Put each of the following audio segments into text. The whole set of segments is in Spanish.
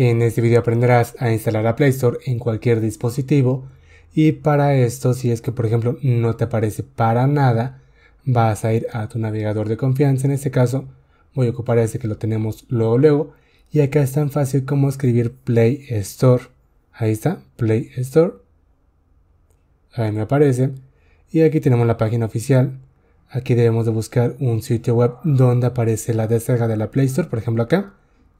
En este video aprenderás a instalar la Play Store en cualquier dispositivo y para esto si es que por ejemplo no te aparece para nada vas a ir a tu navegador de confianza en este caso voy a ocupar ese que lo tenemos luego luego y acá es tan fácil como escribir Play Store ahí está Play Store ahí me aparece y aquí tenemos la página oficial aquí debemos de buscar un sitio web donde aparece la descarga de la Play Store por ejemplo acá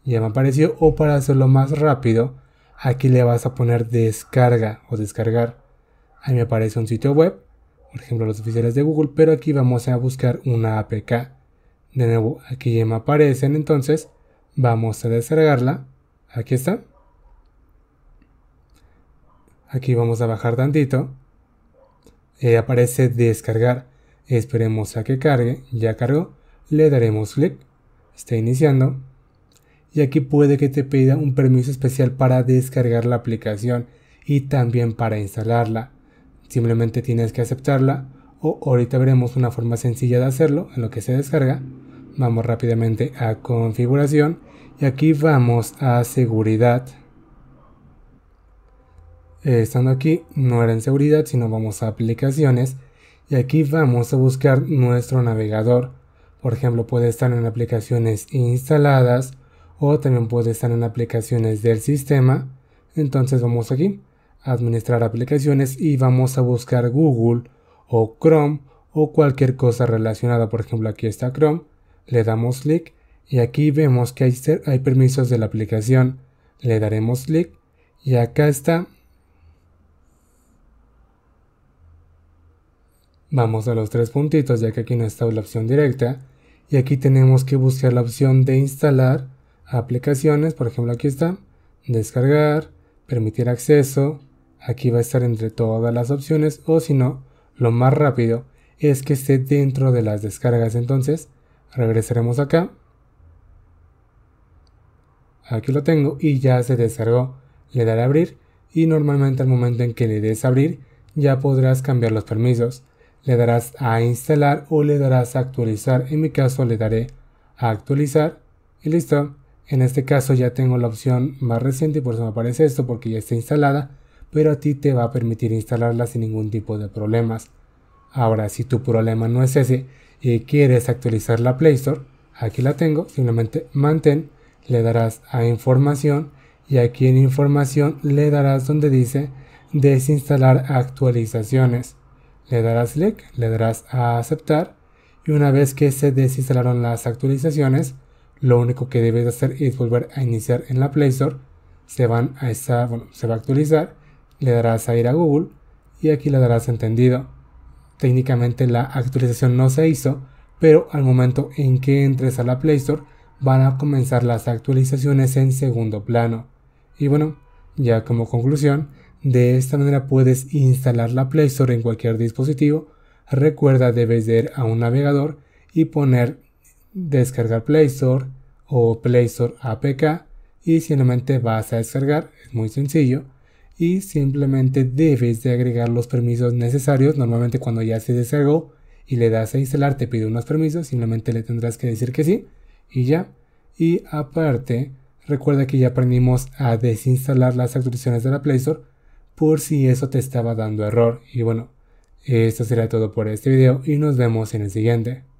ya me apareció o para hacerlo más rápido aquí le vas a poner descarga o descargar ahí me aparece un sitio web por ejemplo los oficiales de Google pero aquí vamos a buscar una APK de nuevo aquí ya me aparecen entonces vamos a descargarla aquí está aquí vamos a bajar tantito y aparece descargar esperemos a que cargue ya cargó le daremos clic está iniciando y aquí puede que te pida un permiso especial para descargar la aplicación y también para instalarla. Simplemente tienes que aceptarla o ahorita veremos una forma sencilla de hacerlo en lo que se descarga. Vamos rápidamente a configuración y aquí vamos a seguridad. Eh, estando aquí no era en seguridad sino vamos a aplicaciones y aquí vamos a buscar nuestro navegador. Por ejemplo puede estar en aplicaciones instaladas o también puede estar en aplicaciones del sistema. Entonces vamos aquí, administrar aplicaciones y vamos a buscar Google o Chrome o cualquier cosa relacionada. Por ejemplo, aquí está Chrome, le damos clic y aquí vemos que hay, hay permisos de la aplicación. Le daremos clic y acá está. Vamos a los tres puntitos ya que aquí no está la opción directa y aquí tenemos que buscar la opción de instalar aplicaciones, por ejemplo aquí está, descargar, permitir acceso, aquí va a estar entre todas las opciones o si no, lo más rápido es que esté dentro de las descargas, entonces regresaremos acá, aquí lo tengo y ya se descargó, le daré a abrir y normalmente al momento en que le des abrir ya podrás cambiar los permisos, le darás a instalar o le darás a actualizar, en mi caso le daré a actualizar y listo. En este caso ya tengo la opción más reciente y por eso me aparece esto porque ya está instalada, pero a ti te va a permitir instalarla sin ningún tipo de problemas. Ahora, si tu problema no es ese y quieres actualizar la Play Store, aquí la tengo, simplemente mantén, le darás a información y aquí en información le darás donde dice desinstalar actualizaciones. Le darás clic, le darás a aceptar y una vez que se desinstalaron las actualizaciones, lo único que debes hacer es volver a iniciar en la Play Store. Se van a se va a actualizar. Le darás a ir a Google y aquí le darás entendido. Técnicamente la actualización no se hizo, pero al momento en que entres a la Play Store van a comenzar las actualizaciones en segundo plano. Y bueno, ya como conclusión, de esta manera puedes instalar la Play Store en cualquier dispositivo. Recuerda debes ir a un navegador y poner descargar Play Store o Play Store APK y simplemente vas a descargar, es muy sencillo y simplemente debes de agregar los permisos necesarios, normalmente cuando ya se descargó y le das a instalar te pide unos permisos, simplemente le tendrás que decir que sí y ya. Y aparte, recuerda que ya aprendimos a desinstalar las actualizaciones de la Play Store por si eso te estaba dando error y bueno, esto será todo por este video y nos vemos en el siguiente.